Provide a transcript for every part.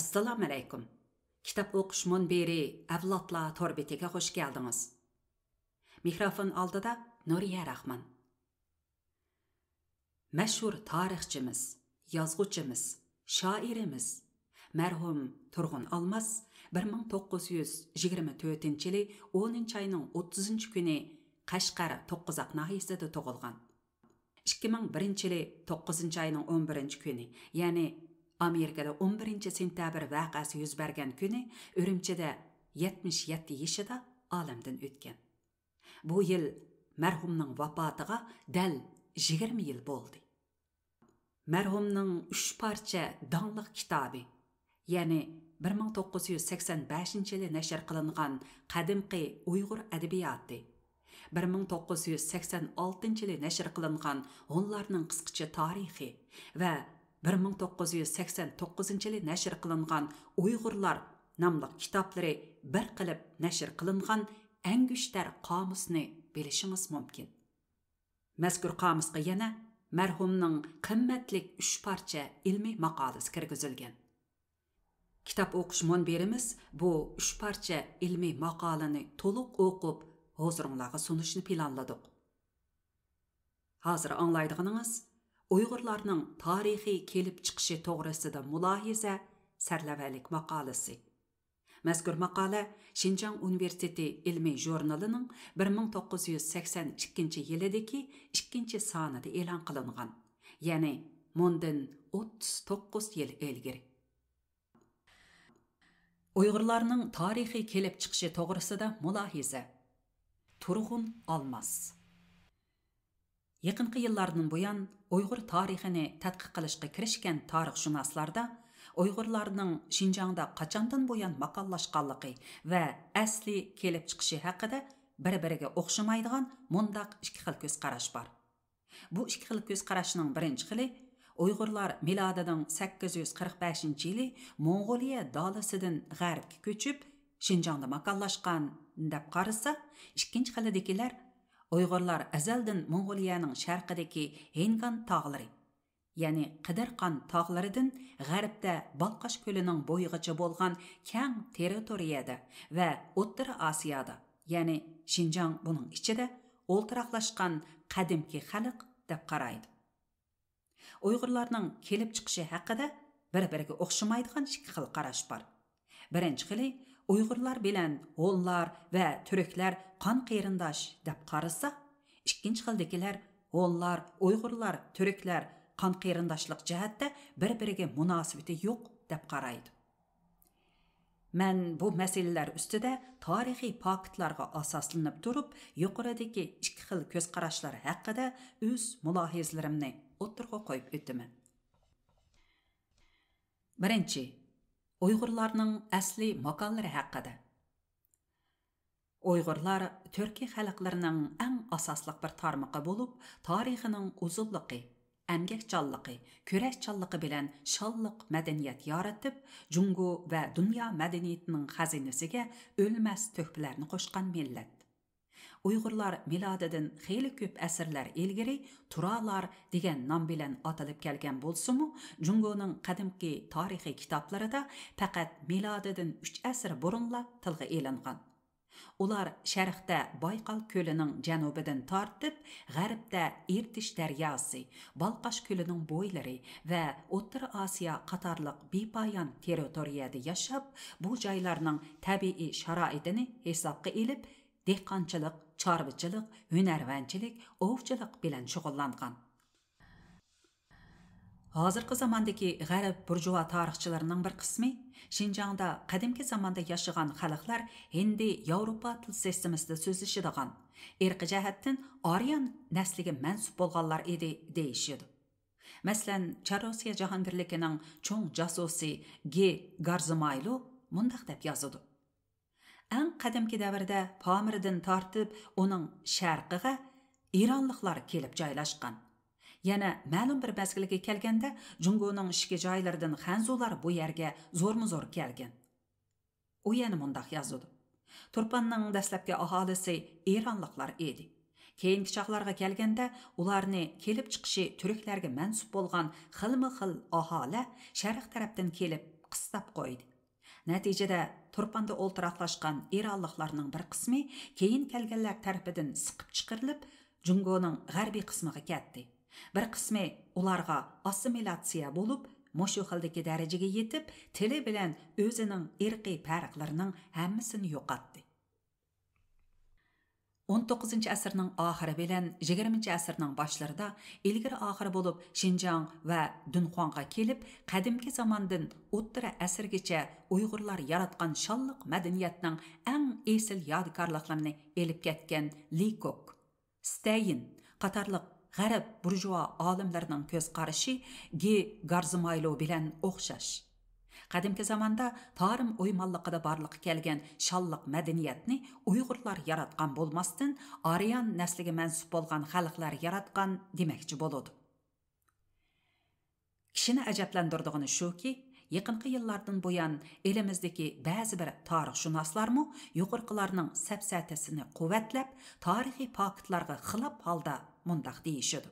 assalomu alaykum kitob o'qish munbiri avlodlar torbetiga xush keldingiz mikrofon oldida nuriya Rahman. mashhur tarixchimiz yozg'uvchimiz shoirimiz marhum turg'un olmas 1924 yili 10 oyning 30 kuni qashqar to'qqizoq nahiyasida tug'ilgan 2001 yili 9 oyning 11 kuni ya'ni amerikada 11 sentabr vaqasi yuz bergan kuni urumchida 77 yoshida olamdan o'tgan bu yil marhumning vafotiga dal 20 yil bo'ldi marhumning 3 parcha donliq kitobi ya'ni 1985 yili nashr qilingan qadimqi uyg'ur adabiyoti 1986 yili nashr qilingan g'unlarning qisqacha tarixi va 1989-лі нәшір қылынған «Уйғырлар» намлық китаплары бір қылып нәшір қылынған әңгіштәр қамысыны белішіңіз мүмкін. Мәзгүр қамысқы ене, мәрхумның қымметлік үш парча ілмі мақалыз кіргізілген. Китап оқыш мон беріміз бұл үш парча ілмі мақалыны толық оқып, ғозырыңлағы сонышын пиланладық. Хазыр аңлайдығыныңыз – Uyg'urlarning tarixiy kelib chiqishi to'g'risida mulohiza sarlavhalik maqolasi. Mazkur maqola Shinjang universiteti ilmiy jurnalining 1982-yilidagi 2 sonida e'lon qilingan, ya'ni bundan 39 yil ilgari. Uyg'urlarning tarixiy kelib chiqishi to'g'risida mulohiza. Turg'un Almas. Yaqinqi yillardan buyon uyg'ur tarixini tadqiq qilishga kirishgan tarixshunoslarda uyg'urlarning shinjongda qachondan buyon maqollashganligi va asli kelib chiqishi haqida bir biriga o'xshamaydigan mundaq ikki xil ko'zqarash bor bu ikki xil ko'zqarashning birinchi xili uyg'urlar milodidan 845 yili mong'oliya dolasidan g'arbga ko'chib shinjongda maqollashgan deb qarasa ikkinchi xilidagilar uyg'urlar azaldin mong'oliyaning sharqidagi hengan tog'lari ya'ni qidirqon tog'laridan g'arbda balqash ko'lining bo'yigacha bo'lgan kang territoriyada va o'ttira osiyoda ya'ni shinjong buning ichida o'ltiraqlashgan qadimki xalq deb qaraydi uyg'urlarning kelib chiqishi haqida bir biriga o'xshamaydigan ikki xil qarash bor birinchi xili Uyğurlar bilan Honlar və Türklər qan qeyrindaş deyə qarasa, ikinci xildikilər Honlar, Uyğurlar, Türklər qan qeyrindaşlıq cəhətdə bir-biriga münasibəti yox deyə qaraydı. Mən bu məsələlər üstüdə tarixi faktlarga asaslanıb durub, yuqoridagi ikki xil ko'z qarashlar haqida o'z mulohizalarimni o'tirg'a qo'yib o'taman. 1. Uyghurlarning asli makonlari haqida. Uyghurlar turkiy xalqlarining eng asosli bir tarmoqi bo'lib, tarixining uzunligi, əmgəkçallығы, kürəkçallығы bilan şallıq madaniyat yaratıb, jungu va dunyo madaniyatining xazinasiga o'lmas töhpələrini qo'shgan millat Uyğurlar miladədən xeyli köp əsrlər ilgiri Turalar degen nam bilen atılıb gələn bolsumu, Jungo'nun qədimki tarixi kitablarında faqat miladədən 3 əsr burunla tilgə elingan. Ular Şərqdə Bayqal gölünün cənubindən tartıb Qərbdə İrtiş dəryası, Balqaş gölünün boyları və Ottır Asiya qatarlıq bipayan territoriyada yaşab, bu caylarının təbii şəraitini hesabqa elib dehqonchilik chorvachilik hunarvanchilik ovchilik bilan shug'ullangan hozirgi zamondagi g'arb burjua tarixchilarining bir qismi shinjongda qadimgi zamonda yashagan xalqlar hindi yevropa til sistemasida so'zlashadigan irqi jihatdan oryan nasliga mansub bo'lganlar edi deyishadi masalan charosiya jahongirligining cho'ng jasusi g garzimaylu mundaq deb yozadi әң қадимки дәвірді Памирден тартып, оның шәрқіға иранлықлар келіп жайлашқан. Yana ma'lum bir мәсгілге kelganda Jungoning ishki joylaridan xanzular bu yerga zo'rma-zo'r kelgan. U yana mundaq yozdi. Turpanning dastlabki aholisi Eronliklar edi. Keyingi chaqlarga kelganda ularni kelib chiqishi turklarga mansub bo'lgan xilma-xil aholi sharq tarafdan kelib qistab qo'ydi. Natijada турпанды олтырақлашқан ер аллықларының бір қысмы кейін келгенлер тәрпідін сықып чықырлып джунгоның ғарби қысмыға кәтті. бір қысмы оларға ассимиляция болып мошу хилдеги дәрежеге етіп тілі білән өзінің ерқи пәріқларының әмісін йоқатты. 19 asrning oxiri bilan 20 asrning boshlarida ilgari oxiri bo'lib Xinjiang va Dunhuangga kelib, qadimgi zamondan o'ttira asrgacha Uyg'urlar yaratgan shonliq madaniyatning eng esil yodgorliklarini elib ketgan Likok, Stein qatorliq g'arb burjua olimlarining ko'z qarashi G. Garzmaylo bilan o'xshash. qadimki zamonda torim o'ymonliqida borliqqa kelgan sholliq madaniyatni uyg'urlar yaratgan bo'lmasdan ariyan nasliga mansub bo'lgan xalqlar yaratgan demakchi bo'ladi kishini ajablantirdig'ini shuki yaqinqi yillardan buyon elimizdagi ba'zi bir tarixshunoslarmi yuqorqilarning sapsatasini quvvatlab tarixiy faktlarga xilof holda mundoq deyishidi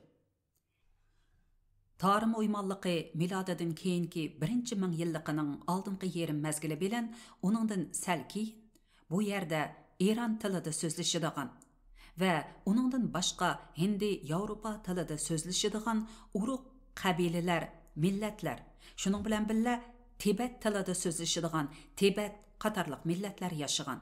Тарым ойманлығы миладыдың кейінгі бірінші мың елліқінің алдынғы ерім мәзгілі білін, оныңдың сәлкі, бұ ерді Иран тіліді сөзлішідіған вә оныңдың башқа хинди Европа тіліді сөзлішідіған ұруқ қабилілер, милләтлер, шының білән білі Тибет тіліді сөзлішідіған Тибет қатарлық милләтлер яшыған.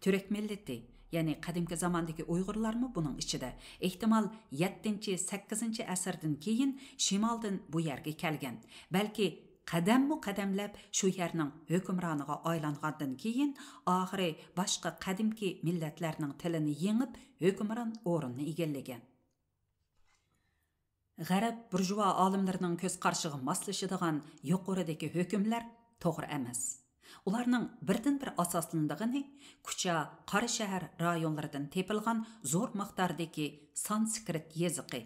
Түрек миллеті, ya'ni qadimki zamondagi uyg'urlarmi buning ichida ehtimol 7 sakkizinchi asrdan keyin shimoldan bu yerga kelgan balki qadammu qadamlab shu yerning hukmroniga aylangandan keyin oxiri boshqa qadimki millatlarning tilini yengib hukmron o'rinni egallagan g'arab burjua olimlarining ko'z qarashiga moslashadigan yuqoridagi hukmlar to'g'ri emas Уларның бердән бер асаслындыгыны Куча, Кары шәһәр районларыдан тепилган зур мактардагы санскрит языкы,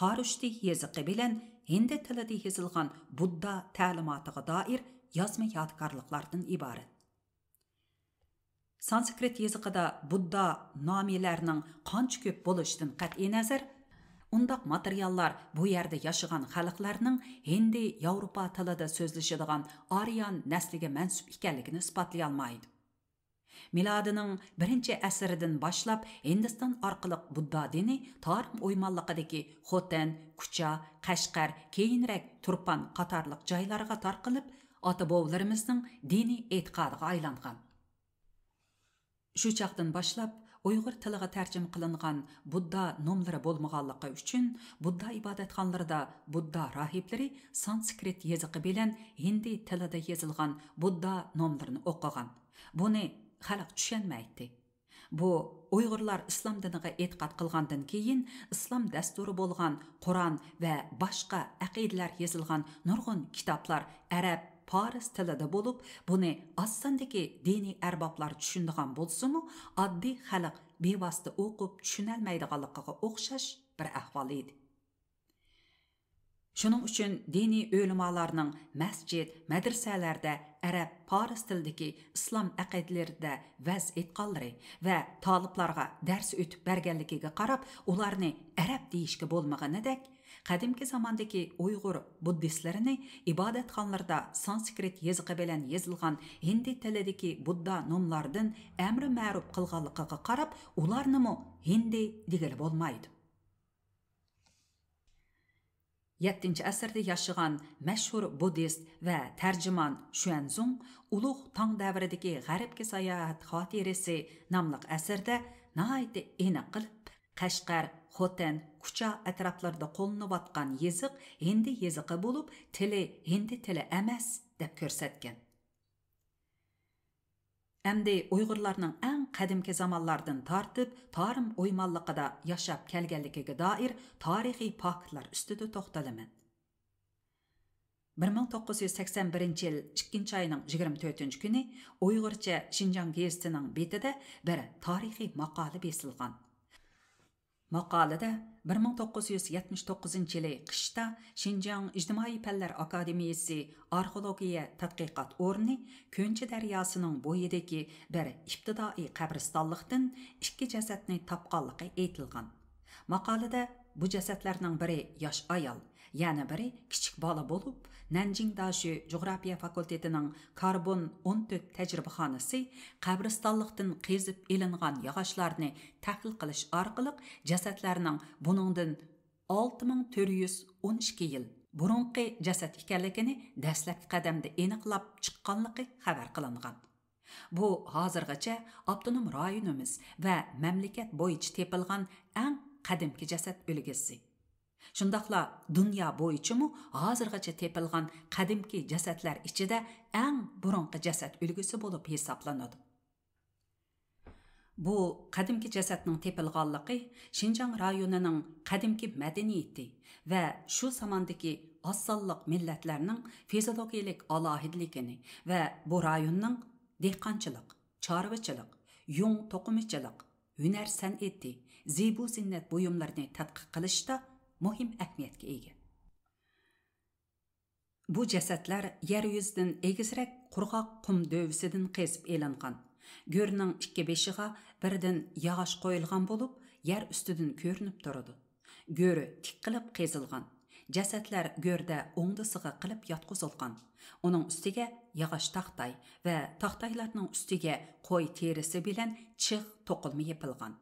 Карышты языкы белән хинди телендә язылган Будда тәлиматыга даир язма ядкарлыклардан ибарат. Sanskrit языкыда Будда намиләрнең канча күп булышын катъи назар ұндақ материаллар бұ ерді яшыған халықларның хинди Европа тіліде сөзлішедіған ариан нәсліге мәнсіп икәнлігін испатлай алмайды. Miladının 1-nji äsirinden başlap Hindistan arkalyk Budda dini tarym oýmanlykydaki Xotan, Kucha, Qashqar, keyinrek Turpan qatarlyk jaýlarga tarqalyp, ata bowlarybyzyň dini eýtiqadyga aýlangan. Şu çaqdan uyg'ur tiliga tarjima qilingan budda nomlari bo'lmaganligi uchun budda ibodatxonlarida budda rahiblari sanskrit yeziqi bilan hindi tilida yozilgan budda nomlarini o'qigan buni xalq tushunmaydi bu uyg'urlar islom diniga e'tiqod qilgandan keyin islom dasturi bo'lgan qur'on va boshqa aqidalar yozilgan nurg'un kitoblar arab Paris tilida bo'lib, buni Assandagi diniy arboblar tushunadigan bo'lsa-mu, oddiy xalq bevosita o'qib tushunalmaydiganligiga o'xshash bir ahvol edi. Шуның үшін дини өлімаларының мәсжид, мәдрсәләрдә әрәп парыз тілдікі ислам әқидлерді вәз етқалыры вә талыпларға дәрс өтіп бәргәлікеге қарап, оларны әрәп дейішке болмағаны дәк, qadimki zamondagi uyg'ur buddistlarini ibodatxonlarda sanskrit yezig'i bilan yozilgan hindi tilidagi budda nomlaridan amri ma'ruf qilganligiga qarab ularnimi hindi degili bo'lmaydi yettinchi asrda yashagan mashhur buddist va tarjimon shuanzung ulug' tong davridagi g'arbga sayohat xotirasi nomli asrda naiti aniq qilib qashqar xotin qucha atroflarida qo'llanilayotgan yeziq hindi yeziqi bo'lib tili hindi tili emas deb ko'rsatgan Әмді ұйғырларның әң қадимкі заманлардың тартып, тарым оймаллықыда яшап кәлгәлікігі даир тарихи пактылар үстіді тоқталымын. 1981 yil 2 айның 24 күні Uyghurcha Шинжан гезитінің бетіде бір тарихи мақалы бесілған. maqolada 1979 yili qishda shinjang ijtimoiy fanlar akademiyasi arxeologiya tadqiqot o'rni ko'nchi daryosining bo'yidagi bir ibtidoiy qabristonliqdan ikki jasadni topqanligi aytilgan maqolada bu jasadlarning biri yosh ayol yana biri kichik bola bo'lib nanjing dashi jug'rofiya fakultetining karbon 14 tajribaxonasi qabristonliqdan qezib ilingan yog'ochlarni tahlil qilish orqali jasadlarning buningdan 6412 yil burunqi jasad ekanligini dastlabki qadamda aniqlab chiqqanligi xabar qilingan bu hozirgacha abdunum rayonimiz va mamlakat bo'yicha tepilgan eng qadimki jasad o'ligisi shundoqla dunyo bo'yichimi hozirgacha tepilgan qadimki jasadlar ichida eng burunqi jasad ulgusi bo'lib hisoblanadi bu qadimki jasadning tepilganligi shinjang rayonining qadimki madaniyati va shu zamondagi osonliq millatlarning fiziologiyalik alohidligini va bu rayonning dehqonchilik chorvachilik yung to'qimichilik hunar san'ati zebu zinnat buyumlarini tadqiq qilishda muhim ahamiyatga ega bu jasadlar yer yuzidan egizrak qurg'oq qum dovisidan kesib elangan go'rning ikki beshiga birdan yog'och qo'yilgan bo'lib yer ustidan ko'rinib turadi go'ri tik qilib qezilgan jasadlar go'rda o'ngdisiga qilib yotqizilgan uning ustiga yog'och taxtay va taxtaylarning ustiga qo'y terisi bilan chiq to'qilma yepilgan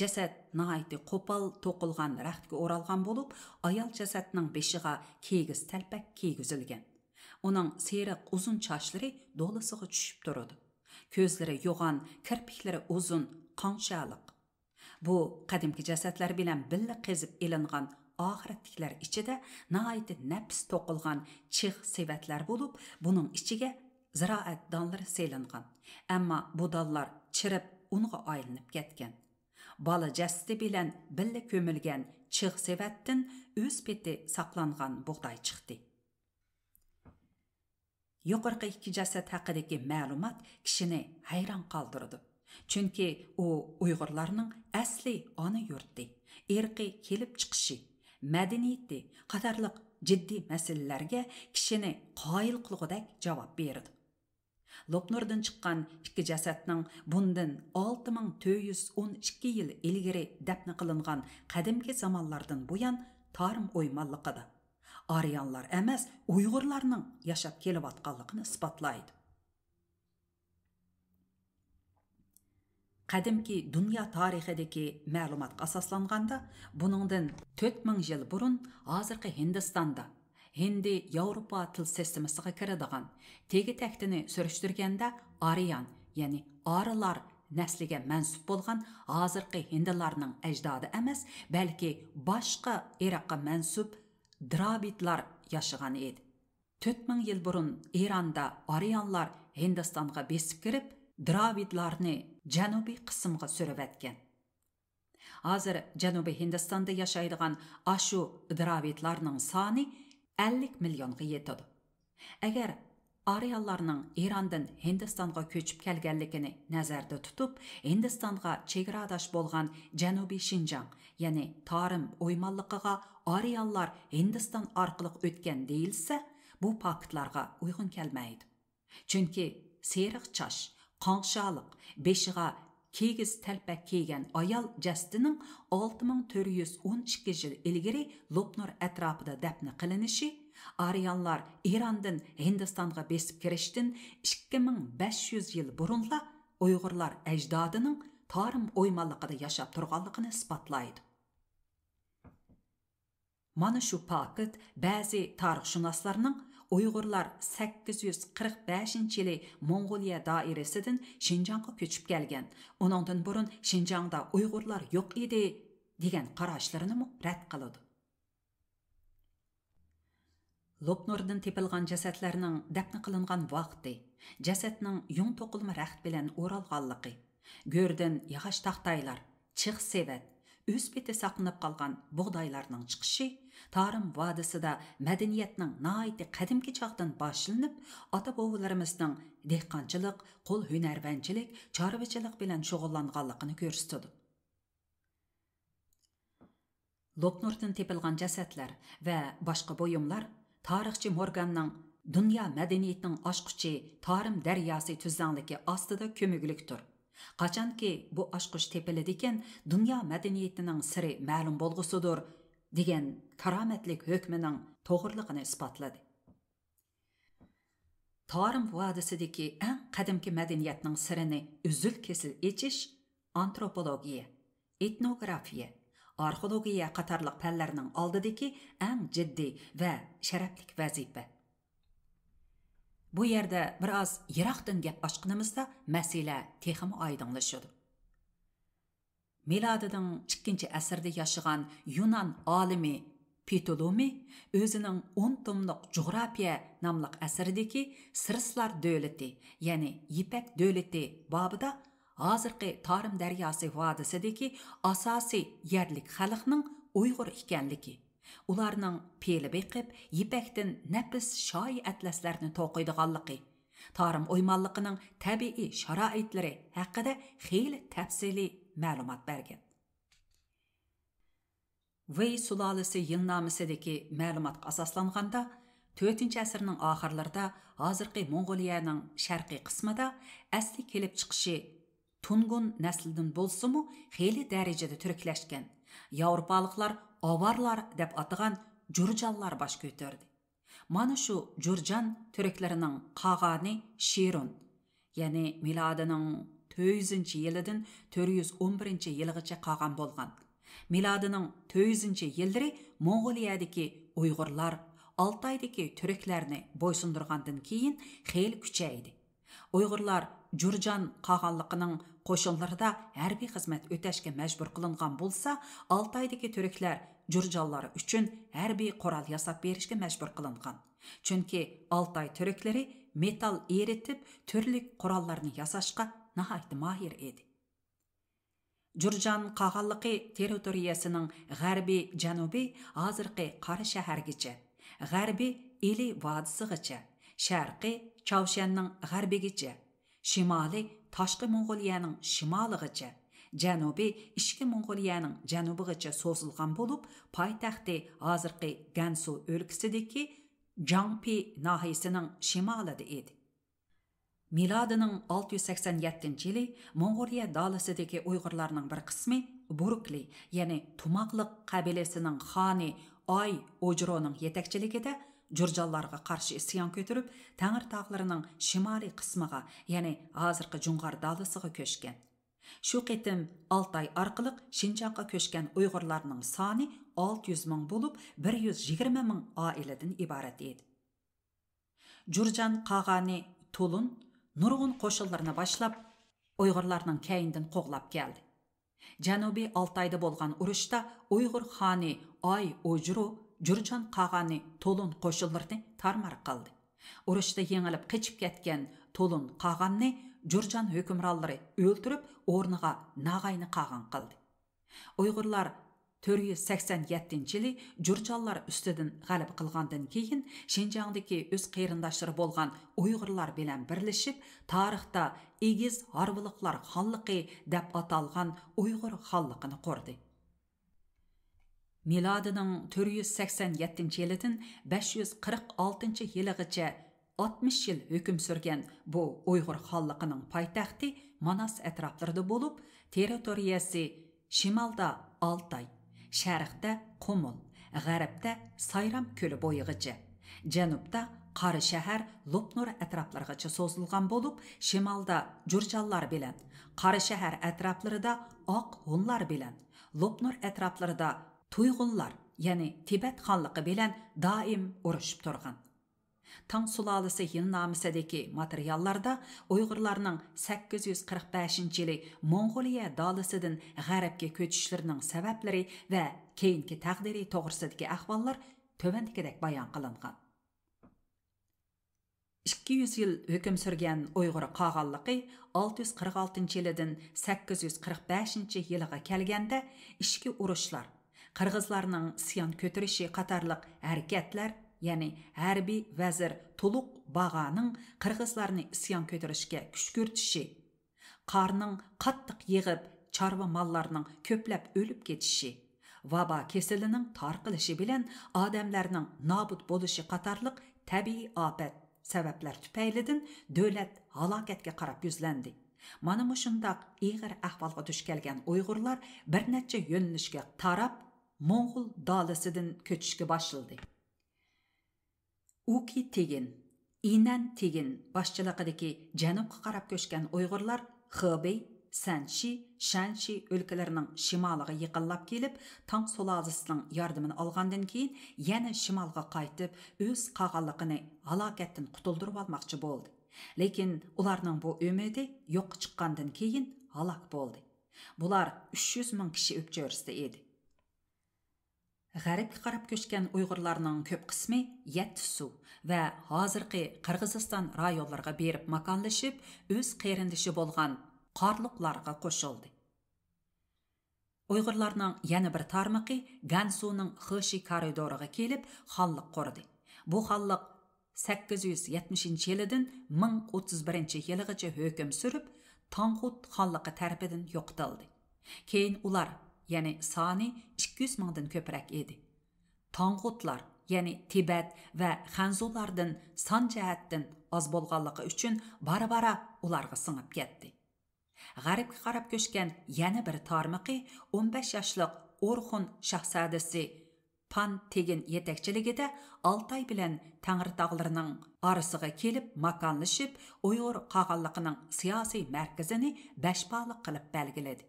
jasad nihoyatda qo'pol to'qilgan raxtga o'ralgan bo'lib ayol jasadning beshig'a kigiz talpak kiygizilgan uning seriq uzun chochlari do'lisiga tushib turadi ko'zlari yo'g'on kirpiklari uzun qonshaliq bu qadimki jasadlar bilan billa qezib ilingan oxiratliklar ichida nihoyatda nafis to'qilgan chiq sevatlar bo'lib buning ichiga ziroat donlari selingan ammo bu donlar chirib unga aylanib ketgan бала жәсті белән білі көмілген чық севәттін өз беті сапланған бұғдай чықты. Юқырқы екі жәсәт хақыдекі мәлумат кішіні хайран қалдырды. Чүнки о ұйғырларның әсли аны юртты, ерқи келіп чықшы, мәдениетті, қатарлық жидді мәселелерге кішіні қайыл қылғыдәк жауап берді. Лопнордан шыққан икки жасатның бұндың 6412 ел елгері дәпні қылынған қадымке заманлардан бұян тарым оймалықыды. Ариянлар әмәз ұйғырларының яшап келип атканлыгын испатлайды. дүния dunyo tarixidagi ma'lumotga қасасланғанда, бұныңдың 4000 жыл бұрын азырқы Хиндістанда hindi yevropa тіл sistemasiga kiradigan тегі taktini surishtirganda ariyan ya'ni Арылар nasliga mansub болған hozirgi hindilarning ajdodi emas бәлкі, boshqa iroqqa mansub drabitlar yashagan еді. 4.000 ming yil burun eronda ariyanlar hindistonga besib kirib dravidlarni janubiy qismga suravatgan hozir janubiy hindistonda yashaydigan ashu dravidlarning soni 50 milyonga yetadi. Agar Ariyallarning Erondan Hindistonga ko'chib kelganligini nazarda tutib, Hindistonga chegaradash bo'lgan Janubiy Shinjang, ya'ni Tarim o'ymonligiga Ariyallar Hindiston orqali o'tgan deyilsa, bu faktlarga uyg'un kelmaydi. Chunki seriq chash, qonshaliq, beshiga кегіз тәлпәк кейген аял жәстінің 6412 жыл елгері Лопнор әтрапыда дәпні қылынышы, ариянлар Ирандың Хиндістанға бесіп кіріштін 2500 жыл бұрынла ұйғырлар әждадының тарым оймалықыда яшап тұрғалықыны спатлайды. Манышу şu бәзі тарғышынасларының uyg'urlar 845 yili mong'oliya doirasidan shinjongga ko'chib kelgan uningdan burun shinjongda uyg'urlar yo'q edi degan qarashlarini rad qiladi Лопнордан тепілған жасатларының дәпні қылынған вақыты, жасатның юң тоқылма raxt bilan оралғалықы, go'rdin яғаш тақтайлар, чық sevat өз беті қалған Тарым vadisida madaniyatning noiti qadimgi chog'dan boshlanib, ата bovlarimizning dehqonchilik, qo'l hunarvanchilik, chorvachilik bilan shug'ullanganligini ko'rsatadi. Лопнурдан тепилган жасатлар ва башка буйымлар тарихчы Морганның dunyo madaniyatining oshquchi torim daryosi tuzdanligi ostida ko'miglik tur qachonki bu oshqush tepiladi ekan dunyo madaniyatining siri ma'lum bo'lg'usidir degan karomatlik hukmining to'g'riligini isbotladi torim vodisidagi eng qadimki madaniyatning sirini uzil kesil echish antropologiya etnografiya arxeologiya qatorliq fanlarning oldidagi eng jiddiy va sharafli vazifa bu yerda biroz yiroqdan gap ochqinimizda masala texim oydinlashadi milodining ikkinchi asrda yashagan yunan olimi petulumi o'zining 10 tomliq jug'rofiya nomliq asridagi sirslar davlati ya'ni ipak davlati bobida hozirgi torim daryosi vodisidagi asosiy yerlik xalqning uyg'ur ekanligi ularning peli beqib ipakdan nafis shoy atlaslarni to'qiydiganligi torim o'ymonliqining tabiiy sharoitlari haqida xeyli tafsili мәлімат берген. Вей сұлалысы елнамысыдекі мәлімат қасасланғанда, 4-інші әсірінің ақырларда Азырқи Монғолияның шәрқи қысмада әсті келіп шықшы Тунгун нәсілдің болсы мұ хейлі дәрежеді түрікләшкен. Яурпалықлар аварлар деп атыған жүржаллар баш көйтерді. Маны шу жүржан түріклерінің қағаны Шерун, 400 yilidan 411 yilgacha qolgan болған. Milodining 400 yillari Mong'oliyadagi Uyg'urlar Altaydagi түріклеріні бойсындырғандың кейін хейл күчәйді. Ұйғырлар Журжан қағанлықының қошынларда әрбей қызмет өтәшке мәжбүр қылынған болса, Алтайдегі түріклер Журжанлары үшін әрбей қорал ясап берішке мәжбүр қылынған. Чөнки Алтай түріклері метал еретіп, түрлік құралларны ясашқа нығайты махир еді. Журжан қағалықы территориясының ғарби жануби азырқы қары шәхәргіче, ғарби илі вадысығыче, шәрқы Чаушенның ғарбегіче, шымалы Ташқы Монғолияның шималығыче, жануби Ишкі Монғолияның жанубығыче созылған болып, пайтақты азырқы Гансу декі Джанпи нахисының шималыды еді миладының 687 жылы моңғолия далысыдегі ұйғырларның бір қысмы буркли яғни тумақлық қабілесінің ханы ай ожроның жетекшілігіде журжалларға қарсы сиян көтеріп тәңір тағларының шимали қысмыға яғни азырқы жоңғар далысыға көшкен shu qitim алтай orqali shinjongga көшкен uyg'urlarning саны 600 мың болып 120 мың yigirma ming еді журжан қағаны тулын нұрғын қошылдарына башылап, ойғырларының кәйіндін қоғылап келді. Жәнөбе Алтайды болған ұрышта ойғыр ханы Ай Ожыру Жүрчан қағаны толын қошылдарды тармар қалды. Ұрышты еңіліп қичіп кеткен толын қағаны Жүрчан өкімралары өлтіріп орныға нағайны қаған қалды. Ұйғырлар 487 жылы журчаллар үстедін ғалып қылғандың кейін Шинжаңдеке өз қиырындаштыры болған ұйғырлар белән бірлішіп, тарихта егіз арбылықлар халлықы дәп аталған ұйғыр халлықыны қорды. Меладының 487 жылыдын 546 yılı gıca 60 жыл өкім сүрген бұл ұйғыр halkının пайтақты манас әтраптырды болып, территориясы Шималда Алтай – Şərqdə Qumul, Ғərəbdə Sayram gölü boyuğıcı, Cənubda Qarı şəhər Lopnur ətraflarıqıcı sozulğan olub, şimalda Cürcallar bilən, Qarı şəhər ətraflarında Aq Hunlar bilən, Lopnur ətraflarında Tuyğunlar, yəni Tibet xanlığı bilən daim uruşub turğan. Таң сұлалысы Хиннамысыдекі материалларда ұйғырларның 845 жылы Монғолия далысыдың ғәріпке көтішілерінің сәбәплері вә кейінгі тәғдері тоғырсыдекі әхваллар төвендікедек баян қылынған. 200 ел өкім сүрген uyg'ur қағалықы 646 жылыдың 845 еліға келгенде ішкі ұрышлар, қырғызларының сиян ko'tirishi қатарлық harakatlar ya'ni harbiy vazir to'liq bag'aning qirg'izlarni isyon ko'tarishga kuch ko'rsatishi qorning qattiq yig'ib chorva mollarning ko'plab o'lib ketishi vaba keselining tarqilishi bilan odamlarning nobud bo'lishi qatorliq tabiiy ofat sabablar tufaylidan davlat halokatga qarab yuzlandi mana mushundoq ig'ir ahvolga duch kelgan uyg'urlar bir necha yo'nalishga tarab mo'ng'ul dolisidan ko'chishga уки тегин инан тегин деке жәніп қықарап көшкен ойғырлар хыбей санши шанши өлкелерінің шималыга еқылап келіп, таң азысының ярдымын алгандан кейін, яна шымалға қайтып, өз кагалыгын алакеттен кутулдуруп құтылдыру болду лекин улардын бу үмөди жокко чыккандан кийин алак болду булар үч жүз миң киши өпчөрүстө Ғәріпке қарап көшкен ұйғырларның көп қысмы етті су вә хазірқи Қырғызстан районларға беріп маканлышып, өз қеріндіші болған қарлықларға қошылды. Ұйғырларның яны бір тармықы Гансуның Хыши коридорыға келіп, халық қорды. Бұл халық 870 еліден 1031 еліғіче өкім сүріп, Таңғут халықы тәрпідін йоқталды. Кейін олар ya'ni soni 200 mingdan ko'proq edi tong'utlar ya'ni tibat va xanzulardan son jihatdan oz bo'lganligi uchun bara bara ularga singib ketdi g'arbga qarab ko'chgan yana bir tarmiqi 15 yoshliq o'rxun shahzodasi pan tegin yetakchiligida oltay bilan tangritog'larning orasiga kelib makonlashib uyg'ur qog'onliqining siyosiy markazini bashboliq qilib belgiladi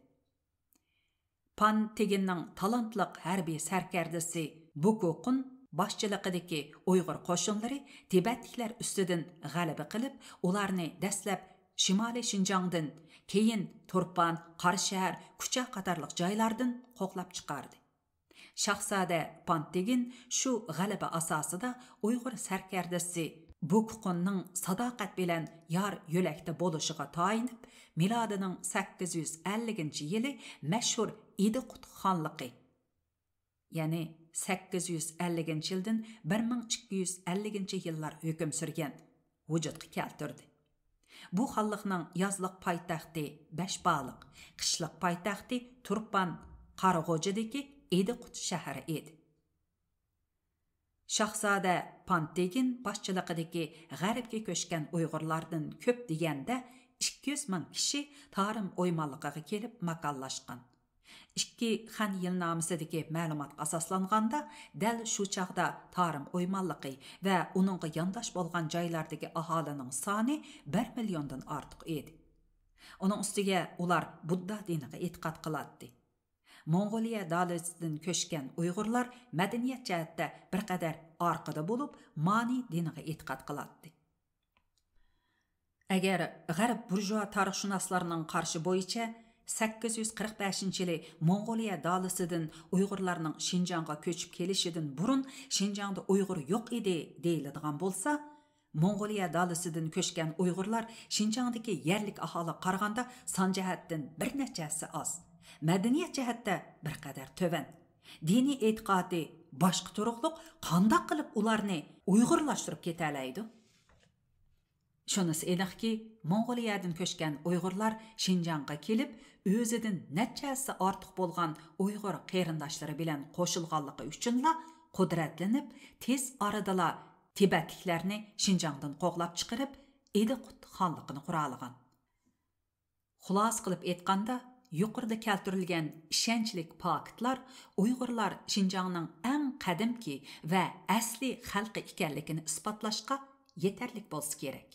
Pan Teginning talantliq harbiy sarkardisi Bukukun boshchiligidagi Uyg'ur qo'shinlari Tibetliklar ustidan g'alaba qilib, ularni dastlab Shimoliy Shinjongdan, keyin Turpan, Qarshahar, Kucha qatorliq joylardan qo'qlab chiqardi. Shahzoda Pantegin шу g'alaba asosida Uyg'ur sarkardasi бұ құқынның садақат білән яр електі болушыға тайынып, миладының 850-інші елі мәшүр иді құтқанлықы. Яны, 850-інші елден 1250-інші еллар өкім сүрген ұжытқы кәлтірді. Бұ қалықның yazлық пайтақты бәш балық, қышлық пайтақты тұрпан қарығы жедекі еді құт шәәрі еді. Шахзада Пантегин башчылыгыдагы Гарипке көчкән уйгырлардан көп дигәндә 200 мең кеше Тарым ойманлыгыга килеп макаллашкан. 2 хан елнамысыдагы мәгълүматка асасланганда, дәл шу чагда Тарым ойманлыгы ва уныңга яндаш болган жайлардагы аһалының саны 1 миллиондан артык иде. Оның үстіге улар Будда диниге этикат кылатты. Монголия далысыдан көшкен Уйғурлар мәдәният җәһәттә бер кадәр аркада булып, мани диниге итиқат кылатты. Әгәр ғәрб буржуа тарихшунасларының қаршы бойынша 845 yili Mongoliya dalisidan Uyg'urlarning Shinjongga ko'chib kelishidan burun Shinjongda Uyg'ur yo'q edi deyiladigan bo'lsa, Mongoliya dalisidan ko'chgan Uyg'urlar Shinjongdagi yerlik aholi qaraganda son jihatdan bir nechasi oz. madaniyat jihatda bir qadar tuvan diniy e'tiqodi boshqa turuqliq qandoq qilib ularni uyg'urlashtirib ketalaydi shunisi aniqki mong'oliyadan ko'chgan uyg'urlar shinjongga kelib o'zidan nachasi ortiq bo'lgan uyg'ur qarindoshlari bilan qo'shilganligi uchunla qudratlanib tez oradala tibatliklarni shinjongdan qo'g'lab chiqarib edi qut xonligini quraligan xulos qilib aytganda yuqorida keltirilgan ishonchlik paktlar uyg'urlar shinjongning eng qadimki va asli xalqi ekanligini isbotlashga yetarlik bo'lsa kerak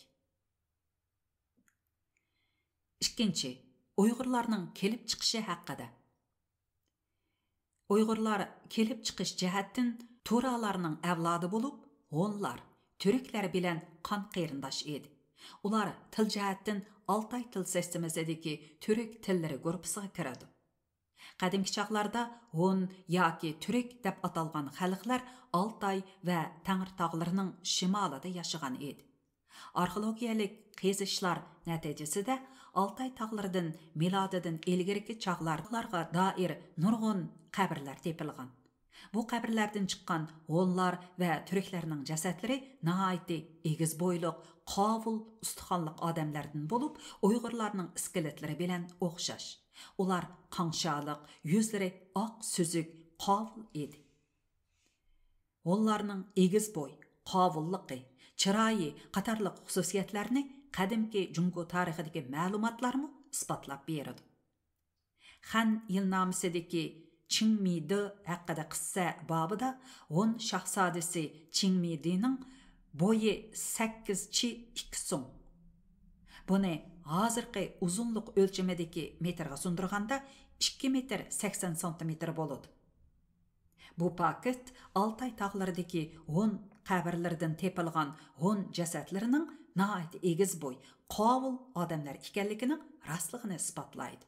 ikkinchi uyg'urlarning kelib chiqishi haqida uyg'urlar kelib chiqish jihatdan to'ralarning avlodi bo'lib g'onlar turklar bilan qon qarindosh edi ular til jihatdan Алтай тіл системасыдагы түрік тілдері группасына кіреді. Қадимки чағларда Гон яки түрік деп аталған халықлар Алтай ва Тәңір тағларының шималыда яшаған еді. Археологиялық кезішлар нәтижесінде Алтай тағлардан миладыдан илгерки чағларларга даир нұрғын қабірлер тепілген. Бұл қабірлерден шыққан ғонлар ва түріклернің жасатлары наайты егіз бойлық, қавыл ұстыханлық адамлардың болып, ойғырларының іскелетлері белән оқшаш. Олар қаншалық, юзлері ақ сөзік қавыл еді. Оларының егіз бой, қавыллықы, чырайы, қатарлық құсусиятларыны қадымки жұңғу тарихыдегі мәлуматлар мұ ұспатлап берді. Хан илнамысыдегі Чингмиді әққіді қысса бабыда, он шақсадысы Чингмидінің бойы 8-чи 2 сум. Бұны азырқы ұзынлық өлчемедекі метрға сұндырғанда 2 метр 80 сантиметр болуды. Бұ пакет Алтай тағлардекі 10 қабірлерден тепілған 10 жасатларының наайт егіз бой, қавыл адамлар екенлігінің растлығын испатлайды.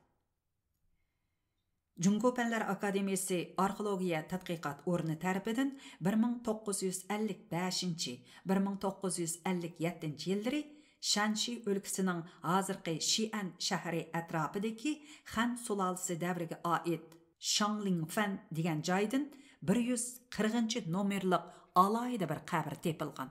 Junko Fanlar Akademiyasi Arxeologiya tadqiqot o'rni tarafidan 1955-1957 yillari Shanshi o'lkasining hozirgi Shian shahri atrofidagi Han sulolasi davriga oid Fan degan joydan 140 nomerliq alohida bir qabr tepilgan.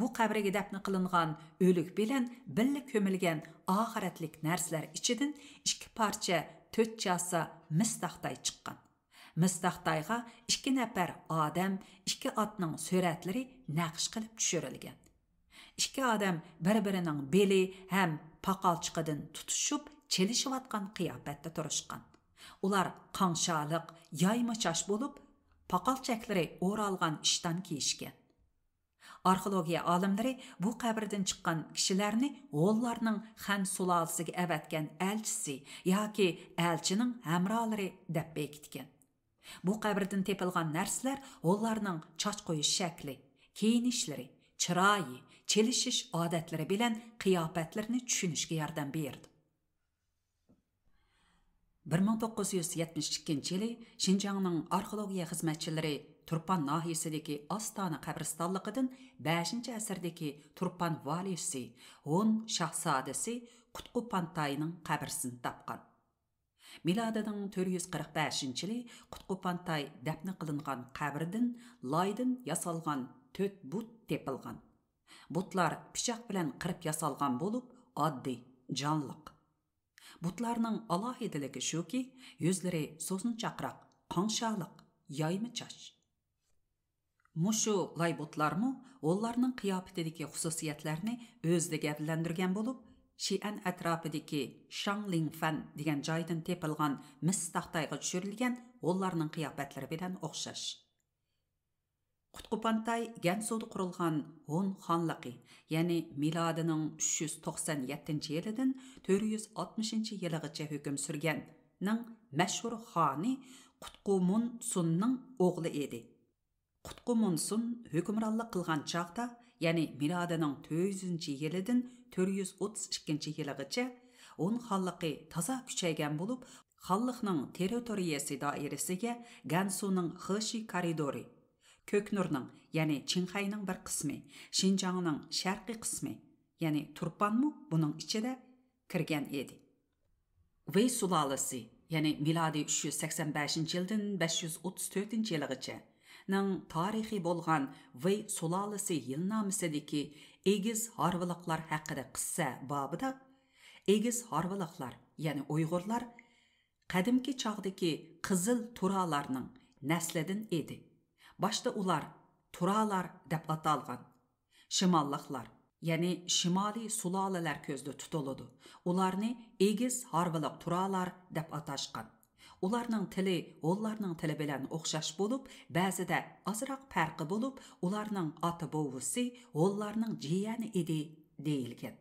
Bu qabrga dafn qilingan o'lik bilan birga ko'milgan oxiratlik narsalar ichidan ikki parcha to'rt chassa mis taxtay chiqqan mis taxtayga ikki nafar odam ikki otning suratlari naqsh qilib tushirilgan ikki odam bir birining beli ham paqolchiqidan tutishib chelishayotgan qiyofatda turishgan ular qonshaliq yoyma chash bo'lib paqolchaklari o'ralgan ishton kiyishgan arxeologiya olimlari bu qabrdan chiqqan kishilarni g'o'llarning xan sulolasiga avatgan elchisi yoki elchining hamrolari deb bekitgan bu qabrdan tepilgan narsalar g'o'llarning choch qo'yish shakli kiyinishlari chiroyi chelishish odatlari bilan qiyofatlarini tushunishga yordam berdi 1972 yili Шинжаңның arxeologiya xizmatchilari Турпан нахиесідегі Астана қабірстанлықыдын 5-ші әсірдегі Турпан валесі, он шахсадысы құтқу пантайының қабірсін тапқан. Миладының 445-шілі құтқу пантай дәпні қылынған қабірдің лайдың ясалған төт бұт тепілған. Бұтлар пішақ білін қырып ясалған болып, адды, жанлық. Бұтларының Аллах еділігі шөке, сосын чақырақ, чаш. mushu laybutlarmi ularning qiyofitidagi xususiyatlarni o'zida gavdlantirgan bo'lib shian atrofidagi shanglingfan degan joydan tepilgan mis taxtayga tushirilgan ularning qiyofatlari bilan o'xshash Qutqupantay Gansuda qurilgan 10 xonligi, ya'ni milodining 397 yilidan 460 yiligacha hukm surgan ning mashhur xoni Qutqumun Sunning o'g'li edi. qutqu munsun hukmronlik qilgan chog'da ya'ni milodining 400 yuzinchi yilidan to'rt yuz o'ttiz ikkinchi yiligacha un xonligi toza kuchaygan bo'lib xonliqning territoriyasi doirasiga gansuning xshi koridori ko'knurning ya'ni chinxayning bir qismi shinjongning sharqiy qismi ya'ni turpanmu buning ichida kirgan edi vey sulolasi ya'ni milodiy uch yuz sakson beshinchi yildan ның тарихи болған Вэй сулалысы елнамысыдеки Эгиз Харвалықлар хақыда қысса бабыда Эгиз Харвалықлар, яны Уйғурлар, қадимки чағдеки қызыл тураларның нәслідін еді. Башта улар туралар деп аталған. Шималлықлар, яны шимали сулалалар көзді тұтылыды. Уларны Эгиз Харвалық туралар деп аташқан. ularning tili onlarning tili bilan o'xshash bo'lib ba'zida ozroq farqi bo'lib ularning oti bovisi onlarning jiyani edi deyilgan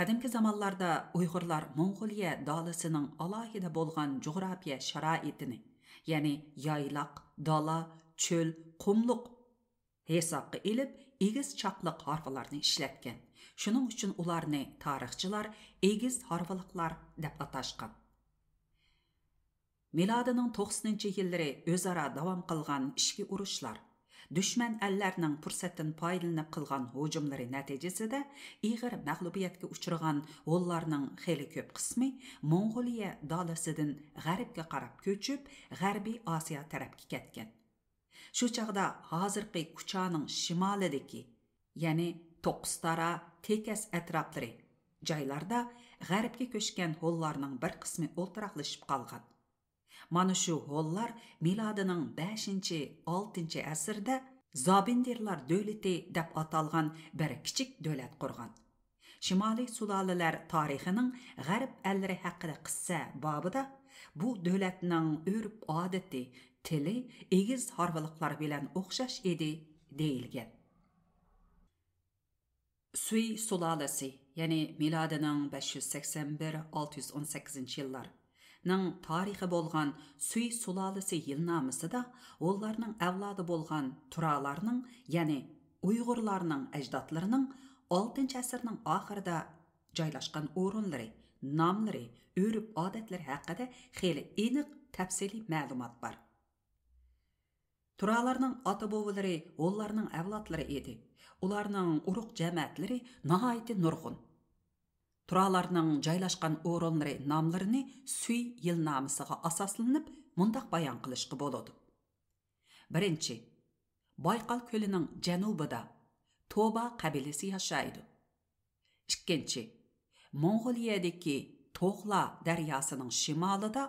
Қадимки заманларда уйғурлар Монғолия далысының алайыда болған жография шараитини, яни яйлақ, дала, чөл, құмлық хесапқа еліп, егіз чаплық харфаларны ишләткән. Шуның үшін оларны тарихчылар егіз харфалыклар деп аташқан. milodining 9 yillari o'zaro davom qilgan ishki urushlar dushman allarning fursatdan foydalanib qilgan hujumlari natijasida ig'ir mag'lubiyatga uchragan g'ollarning xeli ko'p qismi mo'ng'uliya dolasidan g'arbga qarab ko'chib g'arbiy osiyo tarafga ketgan shu chog'da hozirgi kuchaning shimolidagi ya'ni to'qqiztara tekas atroflari joylarda g'arbga ko'chgan g'ollarning bir qismi o'ltiroqlashib qolgan mana shu g'ollar milodining 5-6 asrda zobindirlar davlati deb atalgan bir kichik davlat qurgan shimoliy sulolalar tarixining g'arb allari haqida qissa bobida bu davlatning urf odati tili egiz horviliqlar bilan o'xshash edi deyilgan suy sulolasi ya'ni milodining 581-618 yillar ның тарихы болған сүй сулалысы да, оларның әвлады болған тұраларының, яғни ұйғырларының әждатларының 6 әсірінің ақырда жайлашқан орынлары, намлары, өріп адәтлер хақыда хелі еніқ тәпсели мәлімат бар. Тураларның ата бабалары, оларның әвлатлары еді. Уларның уруқ жәмәтлері нағайты нұрғын тұраларының жайлашқан орынлары намларыны сүй ел намысыға асасылынып, мұндақ баян қылышқы болады. Бірінші, Байқал көлінің жәнубыда Тоба қабелесі яшайды. Ишкенчи, Монғолиядекі Тоғла дәриясының шималыда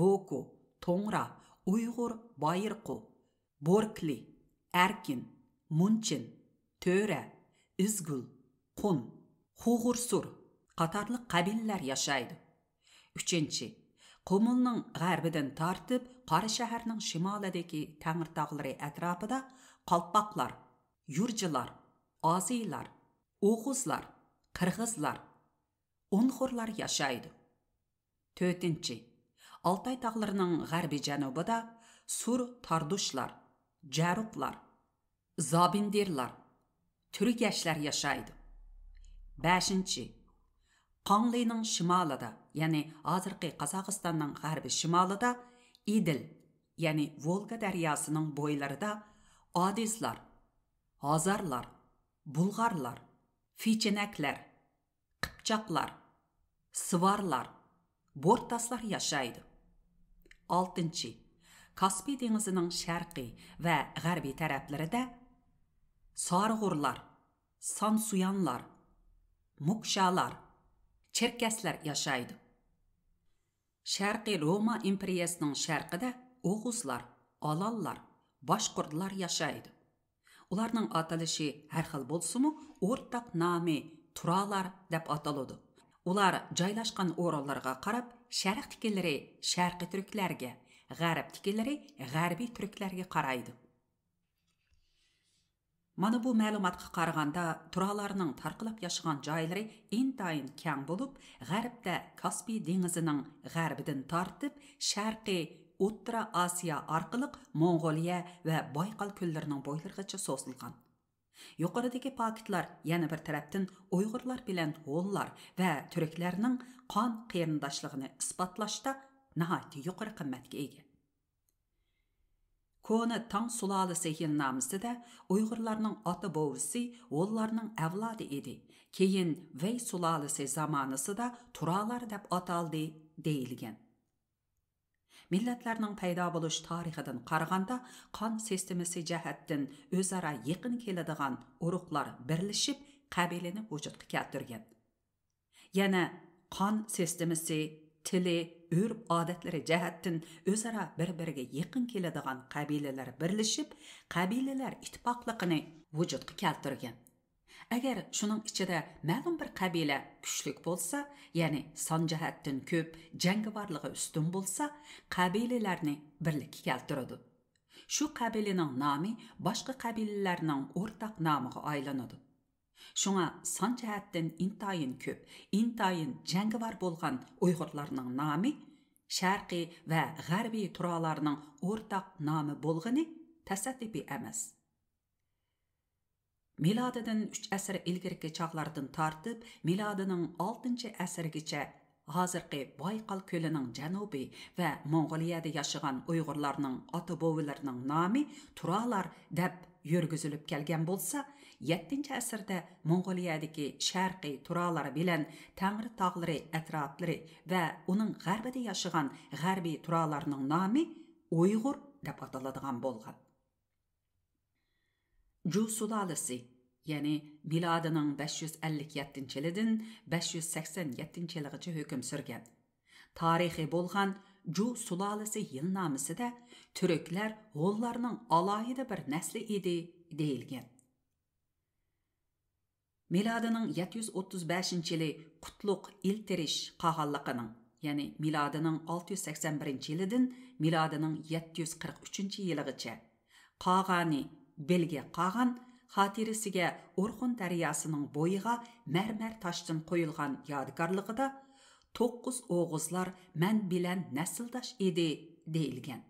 Боку, Тоңра, Уйғур, Байырқу, Боркли, Әркин, Мунчин, Төрә, Изгүл, Құн, Хуғырсур, qatorliq qabilalar yashaydi uchinchi qo'mulning g'arbidan tortib qora shaharning shimolidagi tangir tog'lari atrofida qalpoqlar yurjilar oziylar o'g'uzlar qirg'izlar unxurlar yashaydi to'rtinchi oltoy tog'larining g'arbiy janubida sur tardushlar jarublar zobindirlar turgashlar yashaydi beshinchi Qonglining shimolida, ya'ni hozirgi Qozog'istonning g'arbi shimolida Idil, ya'ni Volga daryosining bo'ylarida Odislar, Hazarlar, Bulg'arlar, Fichinaklar, Qipchoqlar, Sivarlar, Bortaslar yashaydi. 6. Kaspiy dengizining sharqiy va g'arbiy taraflarida Sarg'urlar, Sansuyanlar, Mukshalar, черкеслер яшайды. Шәрқи Рома империясының шәрқіде оғузлар, алаллар, башқұрдлар яшайды. Уларның аталышы әр хил болсымы, ортақ намы туралар деп аталуды. Улар жайлашқан оралларға қарап, шәрқ тікелері шәрқи түріклерге, ғәріп тікелері ғәрби түріклерге қарайды. mana bu ma'lumotga qaraganda turalarning tarqalib yashagan joylari intayin kang bo'lib g'arbda Каспий dengizining g'arbidan tortib sharqiy o'ttira osiyo orqali mo'ng'oliya ва boyqal ko'llarining bo'ylarigacha so'zilgan yuqoridagi paketlar яна bir tarafdan uyg'urlar bilan g'o'llar ва turklarning qon qarindoshligini isbotlashda nihoyatda yuqori qimmatga ega Kona Tang sulalı sehrnamisida Uyg'urlarning ota bovisi O'llarning avlodi edi. Keyin Vey sulalisi zamonasida Turalar deb ataldi deyilgan. Millatlarning paydo bo'lish tarixidan qaraganda qon sistemasi jihatdan o'zaro yaqin keladigan urug'lar birlashib qabilani vujudga keltirgan. Yana qon sistemasi tili urf odatlari jihatdan o'zaro bir biriga yaqin keladigan qabilalar birlashib qabilalar ittifoqligini vujudga keltirgan agar shuning ichida ma'lum bir qabila kuchlik bo'lsa ya'ni son jihatdan ko'p jangovarligi ustun bo'lsa qabilalarni birlikka keltiradi shu qabilaning nomi boshqa qabilalarning o'rtaq nomiga aylanadi Шуңа сан жаһаттан интайын көп, интайын бар болған уйғырларның намы шәрқи ва ғарби тураларның ортақ намы болғаны тәсәддипи әмәс. Миладыдан 3 әсір илгіргі чағлардан тартып, миладының 6 әсіргіче hozirgi boyqal ko'lining janubiy va mo'ng'uliyada yashagan uyg'urlarning ota bovilarning nomi turalar deb yurgizilib kelgan bo'lsa 7-ci əsrdə Monqoliyadakı şərqi turalar bilən Tangri tağları ətrafları və onun qərbdə yaşayan qərbi turalarının namı Uyğur deyə adlandırılan bolğan. Cu sudalısı, yəni miladının 557-ci ildən 587-ci ilgəcə hökm sürgən. Tarixi bolğan Cu sulalisi yılnamısı da Türklər Hollarının alayida bir nəsli idi deyilgan. milodining 735 yuz o'ttiz beshinchi yili qutluq iltirish qog'anliqining ya'ni milodining olti yuz sakson birinchi yilidan milodining yetti yuz qirq uchinchi yiligacha qog'ani belga qog'an xotirasiga o'rxun daryosining bo'yiga marmar toshdan qo'yilgan yodgorligida to'qqiz o'g'izlar man bilan nasldosh edi deyilgan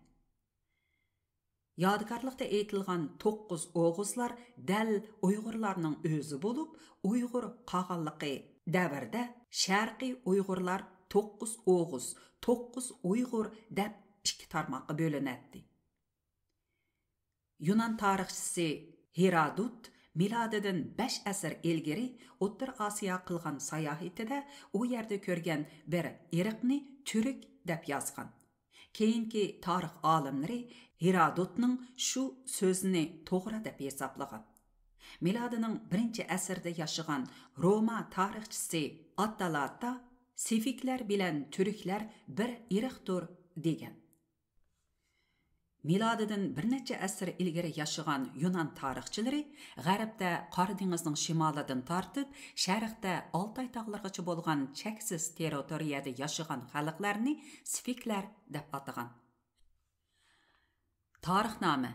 Yadikarlıqda aytilgan 9 oğuzlar dal Uyg'urlarning o'zi bo'lib, Uyg'ur qog'onligi davrida Sharqiy Uyg'urlar 9 oğuz, 9 Uyg'ur deb ikki tarmoqqa bo'linadi. yunon tarixchisi Herodot milodidan 5 asr ilgari O'rta Osiyo qilgan sayohatida u yerda ko'rgan bir iriqni Turk deb yozgan. keyingi tarix olimlari herodotning shu so'zini to'g'ri deb hisoblagan milodining birinchi asrda yashagan roma tarixchisi attalata sifiklar bilan turklar bir iriqdir degan milodidan bir necha asr ilgari yashagan yunon tarixchilari g'arbda qora dengizning shimolidan tortib sharqda oltoy tog'largacha bo'lgan cheksiz territoriyada yashagan xalqlarni sfiklar deb atagan tarixnoma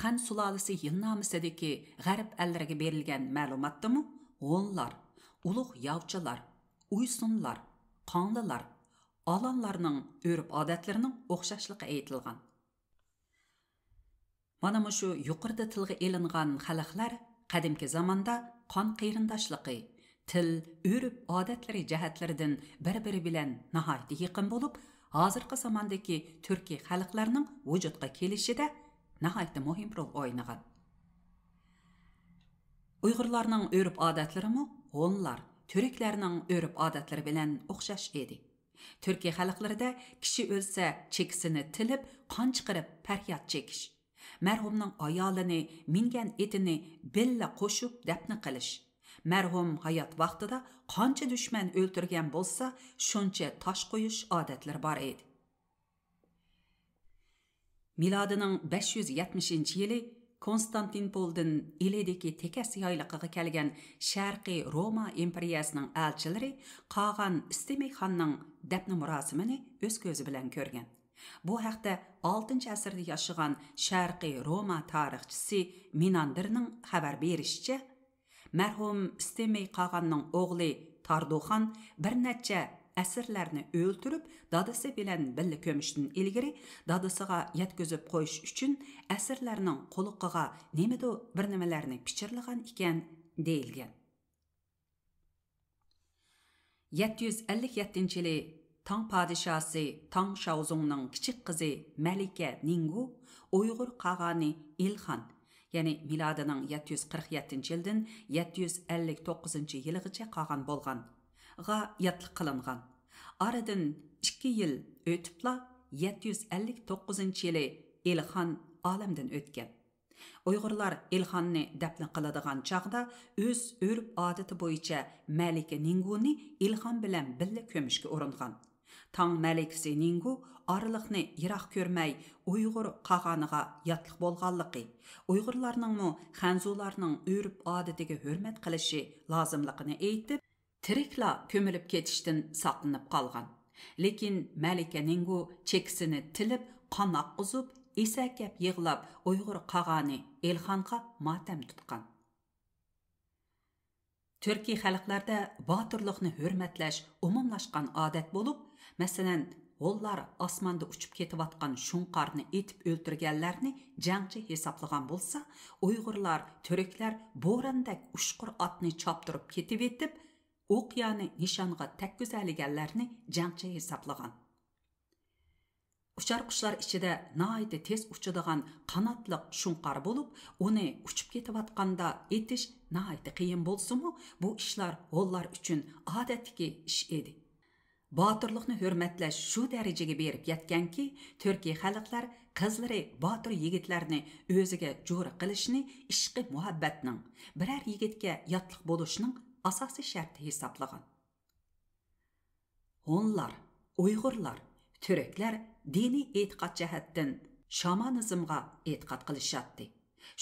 xan sulolasi yilnomasidagi g'arb allariga berilgan ma'lumotdami g'onlar ulug' yovchilar uysunlar qonlilar olonlarning urf odatlarining o'xshashlig'i aytilgan mana shu yuqorida tilga ilingan xalqlar qadimki zamonda qon qiyindoshligi til urf odatlari jihatlaridan bir biri bilan nihoyatda yaqin bo'lib hozirgi zamondagi turkiy xalqlarning vujudga kelishida nihoyatda muhim rol o'ynagan uyg'urlarning urf odatlarimi g'onlar turklarning urf odatlari bilan o'xshash edi turkiy xalqlarida kishi o'lsa chekisini tilib qon chiqarib faryod chekish marhumning ayolini mingan etini billə qo'shib dəfn qilish. marhum hayot vaqtida qancha dushman o'ltirgan bolsa, shuncha tosh qo'yish adətləri bor edi Miladının 570-ci ili Konstantinpoldan iledeki tekas yaylıqığı kelgan Şərqi Roma imperiyasining əlçiləri Qağan İstemik xanның dəfn mərasimini öz gözü bilən görgən. Bu haqda 6 asrda yaşagan Şərqi Roma tarixçisi Minandirning xabar berishicha, mərhum istemey qalğanning o'g'li Tardoxan bir necha asirlarni o'ltirib dadasi bilan birga ko'mishdan ilgari dadasiga yetkazib qo'yish uchun asirlarning quluqiga nimadu bir nimalarni pichirlagan ekan deyilgan 757 yuz Tang padishasi Tang Shaozongning кичик qizi Malika Ninggu Uyg'ur qag'ani Ilxon, ya'ni milodining 747-yildan 759-yilgacha qag'an bo'lgan, g'a yatliq qilingan. Aradan 2 yil o'tibla 759-yili Ilxon olamdan o'tgan. Uyg'urlar Ilxonni dafn qiladigan chaqda o'z urf-odati bo'yicha Malika Ninguni Ilxon bilan birga ko'mishga uringan. Таң мәликсі Нингу арылықны ирақ көрмәй ұйғыр қағаныға ятлық болғалықы. Ұйғырларның мұ хәнзуларның үйріп адетігі өрмәт қылышы лазымлықыны ейтіп, тірікла көміліп кетіштін сақынып қалған. Лекин Мәлике Нингу чексіні тіліп, қанақ ұзып, есәкәп еғлап ұйғыр қағаны Елханға матәм тұтқан. Türkiy xalqlarda botirlikni hurmatlash umumlashgan odat bo'lib, Мәсәлән, олар османда учып кетіп атқан шұңқарны етіп өлтіргенлерні жаңчы хесаплыған болса, ұйғырлар, төреклер борандак ұшқыр атны чаптырып кетіп етіп, оқияны нишанға тәк көзәлігенлерні жаңчы хесаплыған. Ұшар құшылар ішіде наайды тез ұшыдыған қанатлық шұңқар болып, оны ұшып кетіп атқанда етіш наайды қиын болсы мұ, бұл ішлар олар үшін адәттіке іш еді. botirlikni hurmatlash shu darajaga berib yetganki turkiy xalqlar qizlari botir yigitlarni o'ziga jo'ra qilishni ishqi muhabbatning biror yigitga yotliq bo'lishning asosiy sharti hisoblagan Honlar, uyg'urlar turklar diniy e'tiqod jihatdan shamanizmga e'tiqod qilishyapti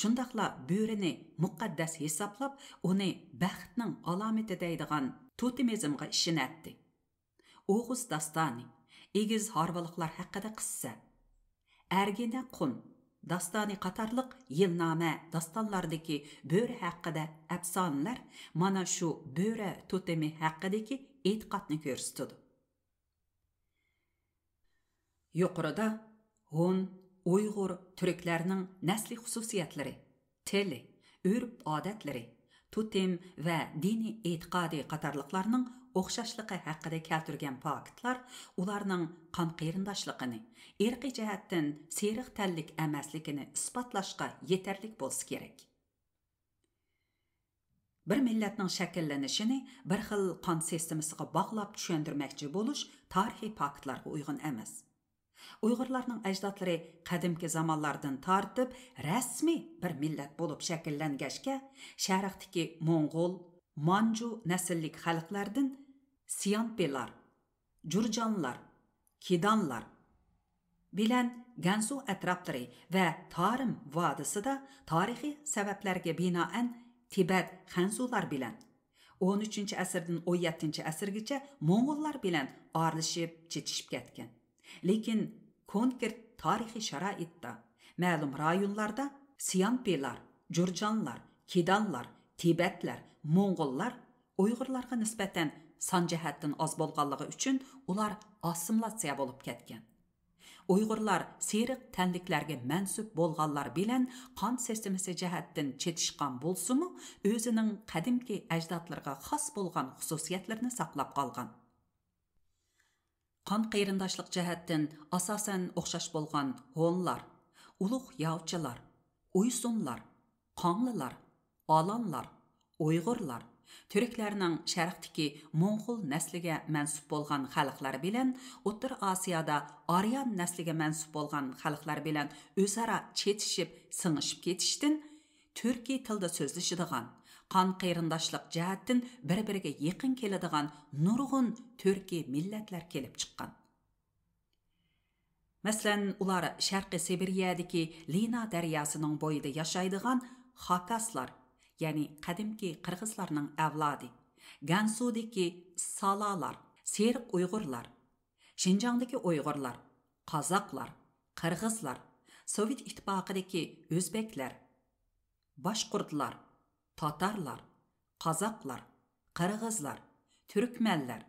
shundoqla bo'rini muqaddas hisoblab uni baxtning alomati deydigan totemizmga ishinatdi Oğuz dastani, egiz harvalıqlar haqqında qissa. Ərginə qun, dastani qatarlıq yilnamə dastanlardakı böre haqqında əfsanələr mana shu böre totemi haqqındakı etiqadını göstərir. Yuqorida Hun, uyg'ur Türklərinin nəsli xüsusiyyətləri, tili, örf-adətləri, totem və dini etiqadi qatarlıqlarının o'xshashligi haqida keltirgan faktlar ularning qon qarindoshligini irqiy jihatdan seriq tanlik emasligini isbotlashga yetarli bo'lsa kerak bir millatning shakllanishini bir xil qon sistemasiga bog'lab tushuntirmoqchi bo'lish tarixiy faktlarga uyg'un emas uyg'urlarning ajdodlari qadimki zamonlardan tortib rasmiy bir millat bo'lib shakllangashga sharaqdiki mo'ng'ul manju nasllik xalqlardan Siyampelar, Curcanlar, Kidanlar, bilən Gənzu ətrafları və Tarim vadisi də tarixi səbəblərə binaən Tibət Xənzular bilən 13-cü əsrdən 17-ci əsrgəcə Monqollar bilən aralışıb çetişib getgan. Lekin konkret tarixi şəraitdə məlum rayonlarda Siyampelar, Curcanlar, Kidanlar, Tibetlər, Monqollar Uyğurlarga nisbətən son jihatdan oz bo'lganligi uchun ular assimilyatsiya bo'lib ketgan uyg'urlar seriq tanliklarga mansub bo'lganlar bilan qon sistemasi jihatdan chetishgan bo'lsimi o'zining qadimki ajdodlarga xos bo'lgan xususiyatlarini saqlab qolgan qon qeyrindoshlik jihatdan asosan o'xshash bo'lgan honlar ulug' yovchilar uysunlar qonlilar olonlar uyg'urlar Türklərinin şərqdəki Monqol nəsliga mənsub bolğan xalqlar bilan Otur Asiyada Aryan nəsliga mənsub bolğan xalqlar bilan özara çetişib, sınışıb ketişdən Türkiy tildə sözləşidigan, qan qeyrindaşlıq cəhətdən bir-birigə yaxın kelidigan nurgun türkiy millətlər kelib çıxqan. Мәсәлән, улар Шәрқи Сибириядәге Лина дәрьясының буенда яшайдыган хакаслар ya'ni qadimki qirg'izlarning avlodi gansudiki salalar seriq uyg'urlar shinjongdagi uyg'urlar qozoqlar qirg'izlar sovet ittifoqidagi o'zbeklar boshqurdlar tatarlar qozoqlar qirg'izlar turkmanlar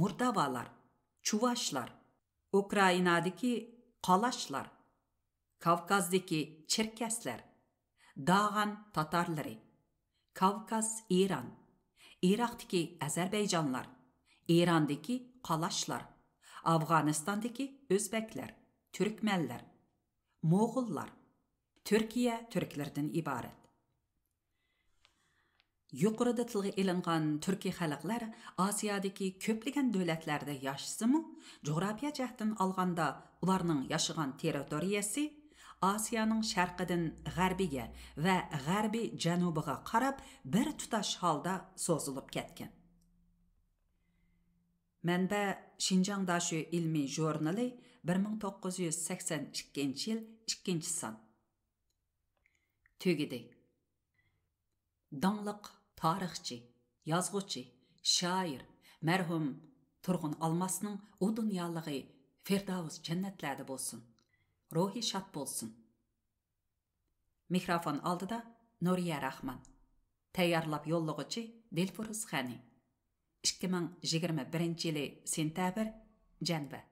murdavalar chuvashlar ukrainadagi qalashlar kavkazdagi cherkaslar dag'an tatarlari Kavkaz İran, İraqdakı Azərbaycanlar, İrandakı Qalaşlar, Afğanistandakı Özbəklər, Türkmenlər, Moğullar, Türkiyə türklərdən ibarət. Yuqorida tilga ilingan turkiy xalqlar Asiyodagi ko'plagan davlatlarda yashasimi, jo'g'rafiya jihatdan olganda ularning yashagan territoriyasi Асияның шәрқыдың ғарбиге вә ғарби жәнубыға қарап, бір тұташ халда созылып кеткен. Мән бә Шинжандашы үлмей жорналы 1982 ел 2 сан. Төгеді. Данлық тарықчы, язғучы, шайыр, мәрхум Тұрғын Алмасының о дүниялығы Фердаус жәннәтләді болсын. ruhi shod bo'lsin mikrofon oldida nuriya rahman tayyorlab yo'llig'uchi dilfuruz g'ani 2021 ming yigirma birinchi sentabr janva